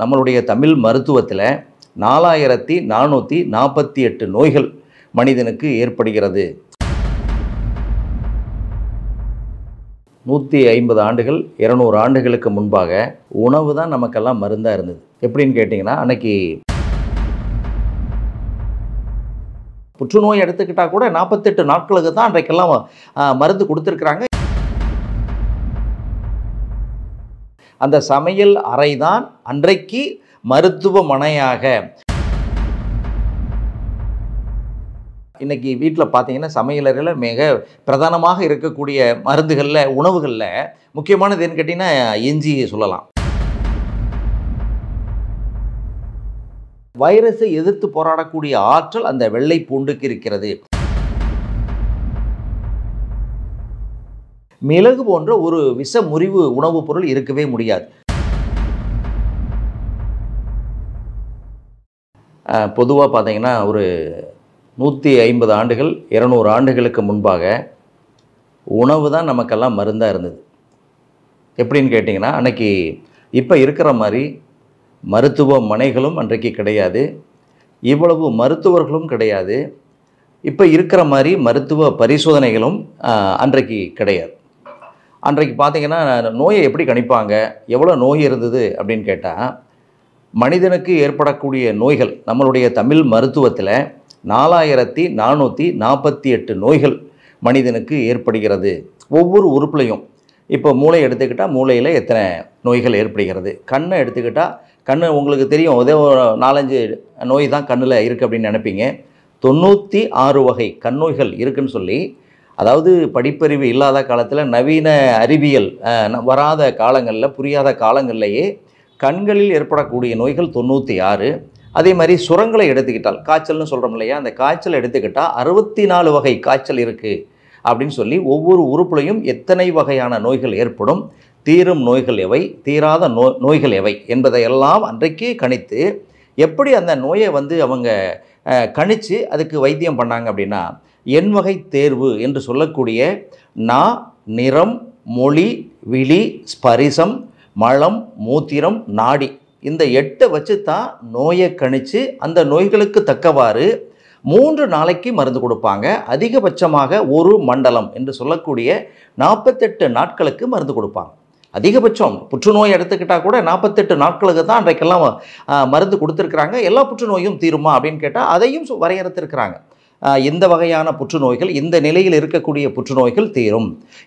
நம்மளுடைய தமிழ் மருத்துவத்தில் நாலாயிரத்தி நானூற்றி நாற்பத்தி எட்டு நோய்கள் மனிதனுக்கு ஏற்படுகிறது நூற்றி ஐம்பது ஆண்டுகள் இரநூறு ஆண்டுகளுக்கு முன்பாக உணவு தான் நமக்கெல்லாம் மருந்தாக இருந்தது எப்படின்னு கேட்டிங்கன்னா அன்னைக்கு புற்றுநோய் எடுத்துக்கிட்டால் கூட நாற்பத்தெட்டு நாட்களுக்கு தான் அன்றைக்கெல்லாம் மருந்து கொடுத்துருக்குறாங்க அந்த சமையல் அறைதான் அன்றைக்கு மருத்துவமனையாக இன்றைக்கி வீட்டில் பார்த்தீங்கன்னா சமையலறையில் மிக பிரதானமாக இருக்கக்கூடிய மருந்துகளில் உணவுகளில் முக்கியமானது என்ன கேட்டிங்கன்னா இஞ்சி சொல்லலாம் வைரஸை எதிர்த்து போராடக்கூடிய ஆற்றல் அந்த வெள்ளை பூண்டுக்கு இருக்கிறது மிளகு போன்ற ஒரு விஷ முறிவு உணவுப் பொருள் இருக்கவே முடியாது பொதுவாக பார்த்தீங்கன்னா ஒரு நூற்றி ஐம்பது ஆண்டுகள் இரநூறு ஆண்டுகளுக்கு முன்பாக உணவு தான் நமக்கெல்லாம் மருந்தாக இருந்தது எப்படின்னு கேட்டிங்கன்னா அன்றைக்கி இப்போ இருக்கிற மாதிரி மருத்துவமனைகளும் அன்றைக்கு கிடையாது இவ்வளவு மருத்துவர்களும் கிடையாது இப்போ இருக்கிற மாதிரி மருத்துவ பரிசோதனைகளும் அன்றைக்கு கிடையாது அன்றைக்கு பார்த்தீங்கன்னா நோயை எப்படி கணிப்பாங்க எவ்வளோ நோய் இருந்தது அப்படின்னு கேட்டால் மனிதனுக்கு ஏற்படக்கூடிய நோய்கள் நம்மளுடைய தமிழ் மருத்துவத்தில் நாலாயிரத்தி நானூற்றி நாற்பத்தி எட்டு நோய்கள் மனிதனுக்கு ஏற்படுகிறது ஒவ்வொரு உறுப்புலையும் இப்போ மூளை எடுத்துக்கிட்டால் மூளையில் எத்தனை நோய்கள் ஏற்படுகிறது கண்ணை எடுத்துக்கிட்டால் கண் உங்களுக்கு தெரியும் ஏதோ நாலஞ்சு நோய் தான் கண்ணில் இருக்குது அப்படின்னு நினைப்பீங்க தொண்ணூற்றி ஆறு வகை கண்ணோய்கள் இருக்குதுன்னு சொல்லி அதாவது படிப்பறிவு இல்லாத காலத்தில் நவீன அறிவியல் வராத காலங்களில் புரியாத காலங்கள்லேயே கண்களில் ஏற்படக்கூடிய நோய்கள் தொண்ணூற்றி ஆறு அதே மாதிரி சுரங்களை எடுத்துக்கிட்டால் காய்ச்சல்னு சொல்கிறோம் இல்லையா அந்த காய்ச்சல் எடுத்துக்கிட்டால் அறுபத்தி நாலு வகை காய்ச்சல் இருக்குது அப்படின்னு சொல்லி ஒவ்வொரு உறுப்புலையும் எத்தனை வகையான நோய்கள் ஏற்படும் தீரும் நோய்கள் எவை தீராத நோ நோய்கள் எவை என்பதையெல்லாம் அன்றைக்கே கணித்து எப்படி அந்த நோயை வந்து அவங்க கணித்து அதுக்கு வைத்தியம் பண்ணாங்க அப்படின்னா என் வகை தேர்வு என்று சொல்லக்கூடிய நா நிறம் மொழி விழி ஸ்பரிசம் மலம் மூத்திரம் நாடி இந்த எட்டை வச்சு தான் நோயை கணித்து அந்த நோய்களுக்கு தக்கவாறு மூன்று நாளைக்கு மருந்து கொடுப்பாங்க அதிகபட்சமாக ஒரு மண்டலம் என்று சொல்லக்கூடிய நாற்பத்தெட்டு நாட்களுக்கு மருந்து கொடுப்பாங்க அதிகபட்சம் புற்றுநோய் எடுத்துக்கிட்டால் கூட நாற்பத்தெட்டு நாட்களுக்கு தான் அன்றைக்கெல்லாம் மருந்து கொடுத்துருக்குறாங்க எல்லா புற்றுநோயும் தீருமா அப்படின்னு கேட்டால் அதையும் வரையறுத்திருக்கிறாங்க எந்த வகையான புற்றுநோய்கள் இந்த நிலையில் இருக்கக்கூடிய புற்றுநோய்கள் தீரும்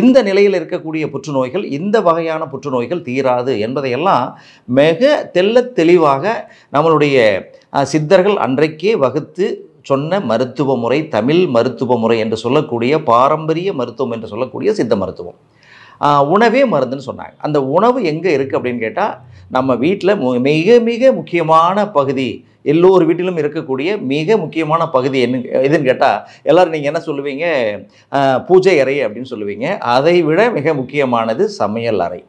இந்த நிலையில் இருக்கக்கூடிய புற்றுநோய்கள் இந்த வகையான புற்றுநோய்கள் தீராது என்பதையெல்லாம் மிக தெல்ல தெளிவாக நம்மளுடைய சித்தர்கள் அன்றைக்கே வகுத்து சொன்ன மருத்துவ முறை தமிழ் மருத்துவ முறை என்று சொல்லக்கூடிய பாரம்பரிய மருத்துவம் என்று சொல்லக்கூடிய சித்த மருத்துவம் உணவே மருந்துன்னு சொன்னாங்க அந்த உணவு எங்கே இருக்குது அப்படின்னு கேட்டால் நம்ம வீட்டில் மிக மிக முக்கியமான பகுதி எல்லோர் வீட்டிலும் இருக்கக்கூடிய மிக முக்கியமான பகுதி என்ன எதுன்னு கேட்டால் எல்லோரும் நீங்கள் என்ன சொல்லுவீங்க பூஜை அறை அப்படின்னு சொல்லுவீங்க அதை விட மிக முக்கியமானது சமையல் அறை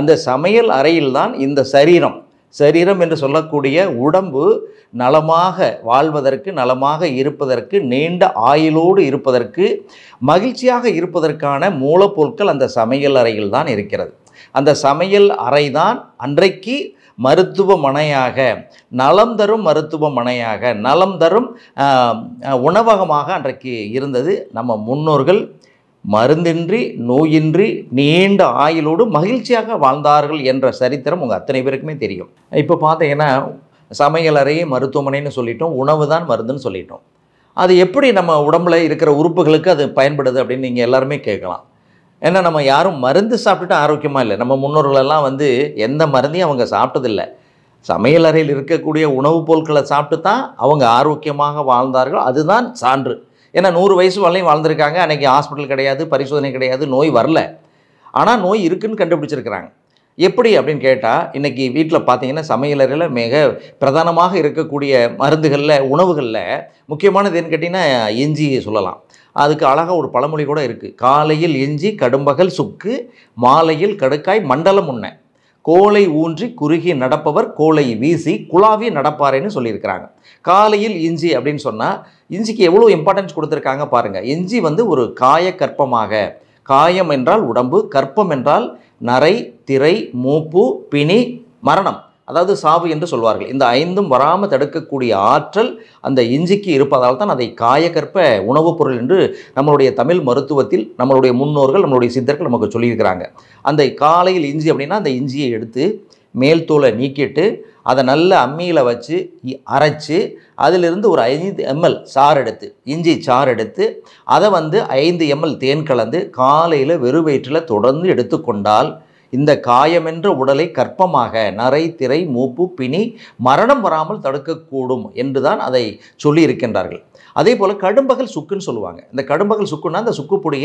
அந்த சமையல் அறையில்தான் இந்த சரீரம் சரீரம் என்று சொல்லக்கூடிய உடம்பு நலமாக வாழ்வதற்கு நலமாக இருப்பதற்கு நீண்ட ஆயுளோடு இருப்பதற்கு மகிழ்ச்சியாக இருப்பதற்கான மூலப்பொருட்கள் அந்த சமையல் அறையில் தான் இருக்கிறது அந்த சமையல் அறைதான் அன்றைக்கு மருத்துவமனையாக நலம் தரும் மருத்துவமனையாக நலம் தரும் உணவகமாக அன்றைக்கு இருந்தது நம்ம முன்னோர்கள் மருந்தின்றி நோயின்றி நீண்ட ஆயுளோடு மகிழ்ச்சியாக வாழ்ந்தார்கள் என்ற சரித்திரம் உங்கள் அத்தனை பேருக்குமே தெரியும் இப்போ பார்த்தீங்கன்னா சமையலறையே மருத்துவமனைன்னு சொல்லிட்டோம் உணவு தான் மருந்துன்னு சொல்லிட்டோம் அது எப்படி நம்ம உடம்புல இருக்கிற உறுப்புகளுக்கு அது பயன்படுது அப்படின்னு நீங்கள் எல்லாருமே கேட்கலாம் ஏன்னா நம்ம யாரும் மருந்து சாப்பிட்டுட்டு ஆரோக்கியமாக இல்லை நம்ம முன்னோர்களெல்லாம் வந்து எந்த மருந்தையும் அவங்க சாப்பிட்டதில்லை சமையலறையில் இருக்கக்கூடிய உணவுப் பொருட்களை சாப்பிட்டு தான் அவங்க ஆரோக்கியமாக வாழ்ந்தார்கள் அதுதான் சான்று ஏன்னா நூறு வயசு வரலையும் வாழ்ந்திருக்காங்க அன்றைக்கி ஹாஸ்பிட்டல் கிடையாது பரிசோதனை கிடையாது நோய் வரல ஆனால் நோய் இருக்குன்னு கண்டுபிடிச்சிருக்கிறாங்க எப்படி அப்படின்னு கேட்டால் இன்றைக்கி வீட்டில் பார்த்தீங்கன்னா சமையலறையில் மிக பிரதானமாக இருக்கக்கூடிய மருந்துகளில் உணவுகளில் முக்கியமானது என்ன கேட்டிங்கன்னா இஞ்சியை சொல்லலாம் அதுக்கு அழகாக ஒரு பழமொழி கூட இருக்குது காலையில் இஞ்சி கடும்பகல் சுக்கு மாலையில் கடுக்காய் மண்டலம் உண்ண கோலை ஊன்றி குறுகி நடப்பவர் கோலை வீசி குழாவி நடப்பாரேன்னு சொல்லியிருக்கிறாங்க காலையில் இஞ்சி அப்படின்னு சொன்னால் இஞ்சிக்கு எவ்வளோ இம்பார்ட்டன்ஸ் கொடுத்துருக்காங்க பாருங்கள் இஞ்சி வந்து ஒரு காய கற்பமாக காயம் என்றால் உடம்பு கற்பம் என்றால் நரை திரை மூப்பு பிணி மரணம் அதாவது சாவு என்று சொல்வார்கள் இந்த ஐந்தும் வராமல் தடுக்கக்கூடிய ஆற்றல் அந்த இஞ்சிக்கு இருப்பதால் தான் அதை காயக்கற்ப உணவுப் பொருள் என்று நம்மளுடைய தமிழ் மருத்துவத்தில் நம்மளுடைய முன்னோர்கள் நம்மளுடைய சித்தர்கள் நமக்கு சொல்லியிருக்கிறாங்க அந்த காலையில் இஞ்சி அப்படின்னா அந்த இஞ்சியை எடுத்து மேல் தூளை நீக்கிட்டு அதை நல்ல அம்மியில் வச்சு அரைச்சி அதிலிருந்து ஒரு ஐந்து எம்எல் சாறு எடுத்து இஞ்சி சாறு எடுத்து அதை வந்து ஐந்து எம்எல் தேன் கலந்து காலையில் வெறும் வயிற்றில் தொடர்ந்து எடுத்துக்கொண்டால் இந்த காயமென்ற உடலை கற்பமாக நரை திரை மூப்பு பிணி மரணம் வராமல் தடுக்கக்கூடும் என்றுதான் அதை சொல்லியிருக்கின்றார்கள் அதே போல் கடும்பகல் சுக்குன்னு சொல்லுவாங்க இந்த கடும்பகல் சுக்குன்னா அந்த சுடு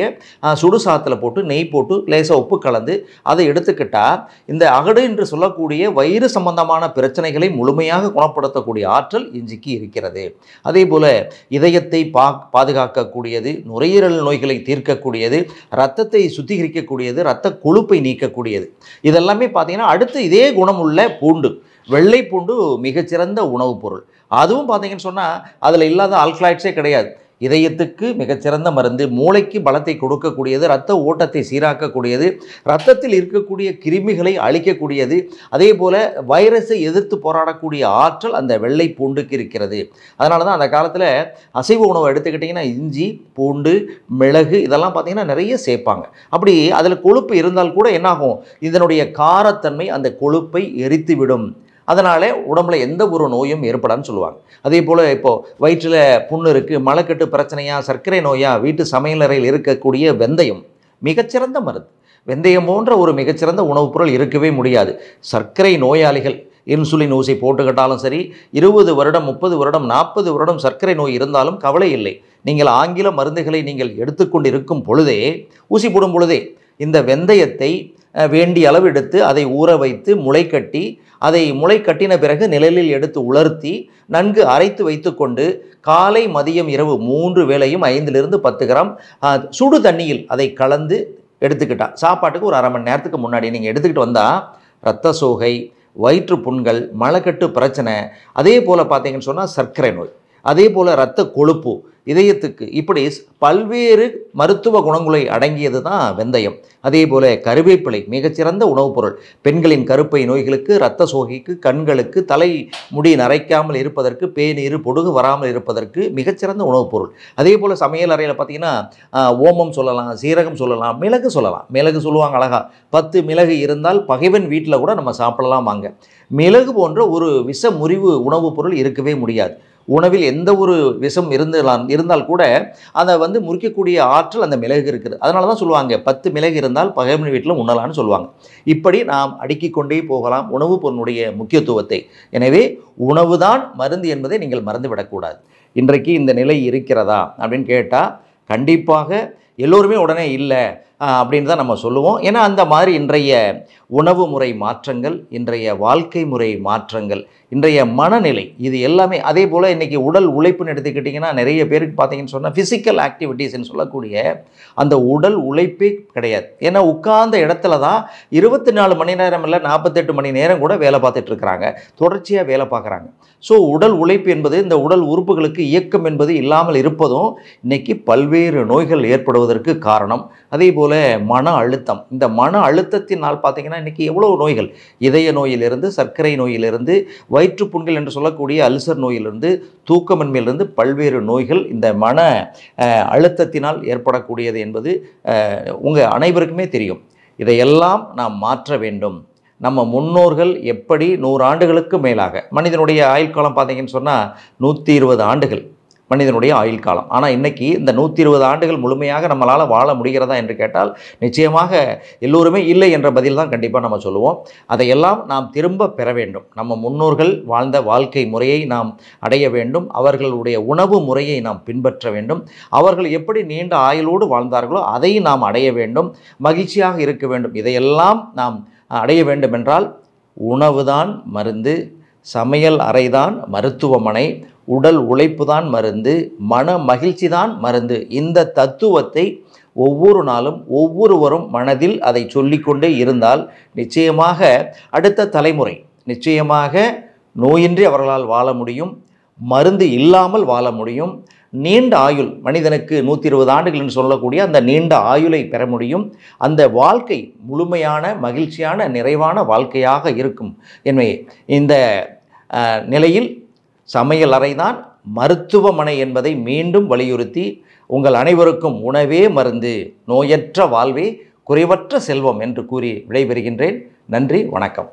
சுடுசாத்தில் போட்டு நெய் போட்டு லேசாக உப்பு கலந்து அதை எடுத்துக்கிட்டால் இந்த அகடு என்று சொல்லக்கூடிய வயிறு சம்பந்தமான பிரச்சனைகளை முழுமையாக குணப்படுத்தக்கூடிய ஆற்றல் இஞ்சிக்கு இருக்கிறது அதே போல் இதயத்தை பா பாதுகாக்கக்கூடியது நுரையீரல் நோய்களை தீர்க்கக்கூடியது ரத்தத்தை சுத்திகரிக்கக்கூடியது ரத்த கொழுப்பை நீக்கக்கூடியது இதெல்லாமே பார்த்தீங்கன்னா அடுத்து இதே குணமுள்ள பூண்டு வெள்ளை பூண்டு மிகச்சிறந்த உணவுப் பொருள் அதுவும் பார்த்தீங்கன்னு சொன்னால் அதில் இல்லாத ஆல்கலாய்ட்ஸே கிடையாது இதயத்துக்கு மிகச்சிறந்த மருந்து மூளைக்கு பலத்தை கொடுக்கக்கூடியது இரத்த ஓட்டத்தை சீராக்கக்கூடியது இரத்தத்தில் இருக்கக்கூடிய கிருமிகளை அழிக்கக்கூடியது அதே போல் வைரஸை எதிர்த்து போராடக்கூடிய ஆற்றல் அந்த வெள்ளை பூண்டுக்கு இருக்கிறது அதனால தான் அந்த காலத்தில் அசைவ உணவு எடுத்துக்கிட்டிங்கன்னா இஞ்சி பூண்டு மிளகு இதெல்லாம் பார்த்திங்கன்னா நிறைய சேர்ப்பாங்க அப்படி அதில் கொழுப்பு இருந்தால் கூட என்னாகும் இதனுடைய காரத்தன்மை அந்த கொழுப்பை எரித்து விடும் அதனாலே உடம்புல எந்த ஒரு நோயும் ஏற்படான்னு சொல்லுவாங்க அதே போல் இப்போது வயிற்றில் புண்ணு இருக்குது மலக்கட்டு பிரச்சனையாக சர்க்கரை நோயாக வீட்டு சமையலறையில் இருக்கக்கூடிய வெந்தயம் மிகச்சிறந்த மருந்து வெந்தயம் போன்ற ஒரு மிகச்சிறந்த உணவுப் பொருள் இருக்கவே முடியாது சர்க்கரை நோயாளிகள் இன்சுலின் ஊசி போட்டுக்கிட்டாலும் சரி இருபது வருடம் முப்பது வருடம் நாற்பது வருடம் சர்க்கரை நோய் இருந்தாலும் கவலை இல்லை நீங்கள் ஆங்கில மருந்துகளை நீங்கள் எடுத்துக்கொண்டு இருக்கும் பொழுதே ஊசி போடும் பொழுதே இந்த வெந்தயத்தை வேண்டிய அளவு எடுத்து அதை ஊற வைத்து முளை கட்டி அதை முளை கட்டின பிறகு நிழலில் எடுத்து உலர்த்தி நன்கு அரைத்து வைத்துக்கொண்டு காலை மதியம் இரவு மூன்று வேளையும் ஐந்திலிருந்து பத்து கிராம் சுடு தண்ணியில் அதை கலந்து எடுத்துக்கிட்டா சாப்பாட்டுக்கு ஒரு அரை மணி நேரத்துக்கு முன்னாடி நீங்கள் எடுத்துக்கிட்டு வந்தால் இரத்த சோகை வயிற்று புண்கள் மலக்கட்டு பிரச்சனை அதே போல் பார்த்தீங்கன்னு சொன்னால் சர்க்கரை நோய் அதே போல் இரத்த கொழுப்பு இதயத்துக்கு இப்படி பல்வேறு மருத்துவ குணங்களை அடங்கியது தான் வெந்தயம் அதே போல் கருவேப்பிலை மிகச்சிறந்த உணவுப் பொருள் பெண்களின் கருப்பை நோய்களுக்கு இரத்த சோகைக்கு கண்களுக்கு தலை முடி நரைக்காமல் இருப்பதற்கு பேநீர் பொடுகு வராமல் இருப்பதற்கு மிகச்சிறந்த உணவுப் பொருள் அதே போல் சமையல் அறையில் பார்த்திங்கன்னா ஓமம் சொல்லலாம் சீரகம் சொல்லலாம் மிளகு சொல்லலாம் மிளகு சொல்லுவாங்க அழகாக பத்து மிளகு இருந்தால் பகைவன் வீட்டில் கூட நம்ம சாப்பிடலாம் வாங்க மிளகு போன்ற ஒரு விஷ முறிவு உணவுப் பொருள் இருக்கவே முடியாது உணவில் எந்த ஒரு விஷம் இருந்தலாம் இருந்தால் கூட அதை வந்து முறிக்கக்கூடிய ஆற்றல் அந்த மிளகு இருக்குது அதனால தான் சொல்லுவாங்க பத்து மிளகு இருந்தால் பகைமணி வீட்டிலும் உண்ணலாம்னு சொல்லுவாங்க இப்படி நாம் அடுக்கிக் கொண்டே போகலாம் உணவு பொருளுடைய முக்கியத்துவத்தை எனவே உணவு தான் மருந்து என்பதை நீங்கள் மறந்துவிடக்கூடாது இன்றைக்கு இந்த நிலை இருக்கிறதா அப்படின்னு கேட்டால் கண்டிப்பாக எல்லோருமே உடனே இல்லை அப்படின்னு தான் நம்ம சொல்லுவோம் ஏன்னா அந்த மாதிரி இன்றைய உணவு முறை மாற்றங்கள் இன்றைய வாழ்க்கை முறை மாற்றங்கள் இன்றைய மனநிலை இது எல்லாமே அதே போல் இன்றைக்கி உடல் உழைப்புன்னு எடுத்துக்கிட்டிங்கன்னா நிறைய பேருக்கு பார்த்தீங்கன்னு சொன்னால் ஃபிசிக்கல் ஆக்டிவிட்டீஸ்னு சொல்லக்கூடிய அந்த உடல் உழைப்பே கிடையாது ஏன்னா உட்கார்ந்த இடத்துல தான் இருபத்தி நாலு மணி நேரம் இல்லை நாற்பத்தெட்டு மணி நேரம் கூட வேலை பார்த்துட்ருக்குறாங்க தொடர்ச்சியாக வேலை பார்க்குறாங்க ஸோ உடல் உழைப்பு என்பது இந்த உடல் உறுப்புகளுக்கு இயக்கம் என்பது இல்லாமல் இருப்பதும் இன்றைக்கி பல்வேறு நோய்கள் ஏற்படுவதற்கு காரணம் அதே போல் மன அழுத்தம் இந்த மன அழுத்தத்தினால் பார்த்திங்கன்னா இன்றைக்கி எவ்வளோ நோய்கள் இதய நோயிலிருந்து சர்க்கரை நோயிலிருந்து வய புண்கள் என்று சொல்லக்கூடிய அல்சர் நோயிலிருந்து தூக்கமின்மையிலிருந்து பல்வேறு நோய்கள் இந்த மன அழுத்தத்தினால் ஏற்படக்கூடியது என்பது உங்கள் அனைவருக்குமே தெரியும் இதையெல்லாம் நாம் மாற்ற வேண்டும் நம்ம முன்னோர்கள் எப்படி நூறு ஆண்டுகளுக்கு மேலாக மனிதனுடைய ஆயுள் காலம் பார்த்தீங்கன்னு சொன்னால் நூற்றி இருபது ஆண்டுகள் மனிதனுடைய ஆயுள் காலம் ஆனால் இன்றைக்கி இந்த நூற்றி இருபது ஆண்டுகள் முழுமையாக நம்மளால் வாழ முடிகிறதா என்று கேட்டால் நிச்சயமாக எல்லோருமே இல்லை என்ற பதில் தான் கண்டிப்பாக நம்ம சொல்லுவோம் அதையெல்லாம் நாம் திரும்ப பெற வேண்டும் நம்ம முன்னோர்கள் வாழ்ந்த வாழ்க்கை முறையை நாம் அடைய வேண்டும் அவர்களுடைய உணவு முறையை நாம் பின்பற்ற வேண்டும் அவர்கள் எப்படி நீண்ட ஆயுளோடு வாழ்ந்தார்களோ அதை நாம் அடைய வேண்டும் மகிழ்ச்சியாக இருக்க வேண்டும் இதையெல்லாம் நாம் அடைய வேண்டுமென்றால் உணவுதான் மருந்து சமையல் அறைதான் மருத்துவமனை உடல் உழைப்பு தான் மருந்து மன மகிழ்ச்சி தான் மருந்து இந்த தத்துவத்தை ஒவ்வொரு நாளும் ஒவ்வொருவரும் மனதில் அதை சொல்லிக்கொண்டே இருந்தால் நிச்சயமாக அடுத்த தலைமுறை நிச்சயமாக நோயின்றி அவர்களால் வாழ முடியும் மருந்து இல்லாமல் வாழ முடியும் நீண்ட ஆயுள் மனிதனுக்கு நூற்றி இருபது என்று சொல்லக்கூடிய அந்த நீண்ட ஆயுளை பெற முடியும் அந்த வாழ்க்கை முழுமையான மகிழ்ச்சியான நிறைவான வாழ்க்கையாக இருக்கும் என்மையே இந்த நிலையில் சமையல் அறைதான் மருத்துவமனை என்பதை மீண்டும் வலியுறுத்தி உங்கள் அனைவருக்கும் உணவே மருந்து நோயற்ற வாழ்வே குறைவற்ற செல்வம் என்று கூறி விடைபெறுகின்றேன் நன்றி வணக்கம்